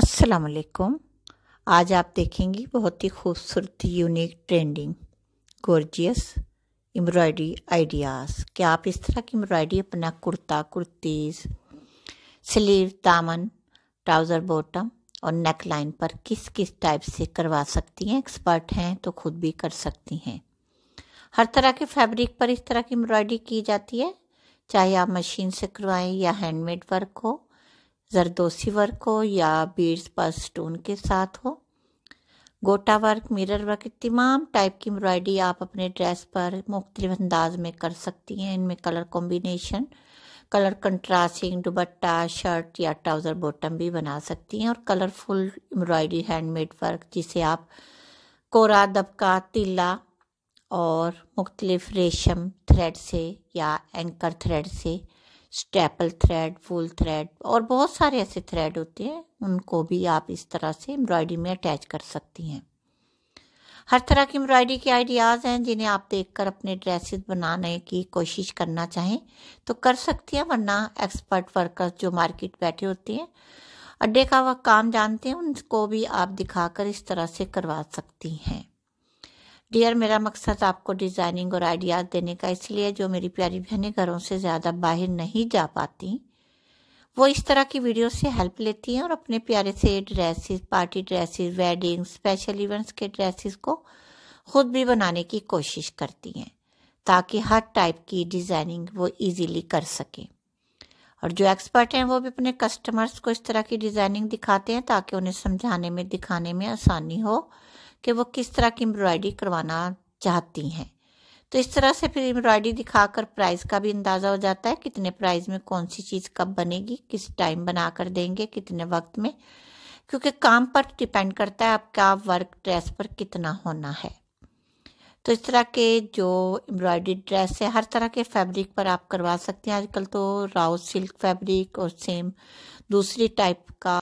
अस्सलाम वालेकुम आज आप देखेंगी बहुत ही खूबसूरत unique trending gorgeous embroidery ideas क्या आप इस तरह की एम्ब्रॉयडरी अपना कुर्ता कुर्तीज़ स्लीव दामन ट्राउज़र बॉटम और नेक लाइन पर किस किस टाइप से करवा सकती हैं एक्सपर्ट हैं तो खुद भी कर सकती हैं हर तरह के फैब्रिक पर इस तरह की एम्ब्रॉयडरी की जाती है चाहे आप मशीन से करवाएं या हैंडमेड वर्क हो जरदोसी वर्क हो या बीड्स पर स्टोन के साथ हो गोटा वर्क मिरर वर्क तमाम टाइप की एम्ब्रॉयडरी आप अपने ड्रेस पर मुख्तलिफ अंदाज में कर सकती हैं इनमें कलर कॉम्बिनेशन कलर कंट्रास्टिंग दुबट्टा शर्ट या ट्राउज़र बॉटम भी बना सकती हैं और कलरफुल एम्ब्रॉयडरी हैंडमेड वर्क जिसे आप कोरा दबका तीला और मुख्तलिफ रेशम थ्रेड से या एंकर थ्रेड से स्टेपल थ्रेड फुल थ्रेड और बहुत सारे ऐसे थ्रेड होते हैं उनको भी आप इस तरह से एम्ब्रॉयडरी में अटैच कर सकती हैं हर तरह की एम्ब्रॉयडरी के आइडियाज़ हैं जिन्हें आप देखकर अपने ड्रेसेस बनाने की कोशिश करना चाहें तो कर सकती हैं वरना एक्सपर्ट वर्कर्स जो मार्केट बैठे होते हैं अड्डे का वह काम जानते हैं उनको भी आप दिखाकर इस तरह से करवा सकती हैं डियर मेरा मकसद आपको डिज़ाइनिंग और आइडियाज़ देने का इसलिए जो मेरी प्यारी बहनें घरों से ज़्यादा बाहर नहीं जा पाती वो इस तरह की वीडियो से हेल्प लेती हैं और अपने प्यारे से dresses party dresses wedding special events के ड्रेसेस को खुद भी बनाने की कोशिश करती हैं ताकि हर टाइप की डिज़ाइनिंग वो इजीली कर सकें और जो एक्सपर्ट हैं वो भी अपने कस्टमर्स को इस तरह की डिज़ाइनिंग दिखाते हैं ताकि उन्हें समझाने में दिखाने में आसानी हो कि वो किस तरह की एम्ब्रॉयडरी करवाना चाहती हैं तो इस तरह से फिर एम्ब्रॉयडरी दिखाकर प्राइस का भी अंदाज़ा हो जाता है कितने प्राइस में कौन सी चीज़ कब बनेगी किस टाइम बना कर देंगे कितने वक्त में क्योंकि काम पर डिपेंड करता है आपका वर्क ड्रेस पर कितना होना है तो इस तरह के जो एम्ब्रॉयडरी ड्रेस है हर तरह के फैब्रिक पर आप करवा सकते हैं आजकल तो राउ सिल्क फैब्रिक और सेम दूसरी टाइप का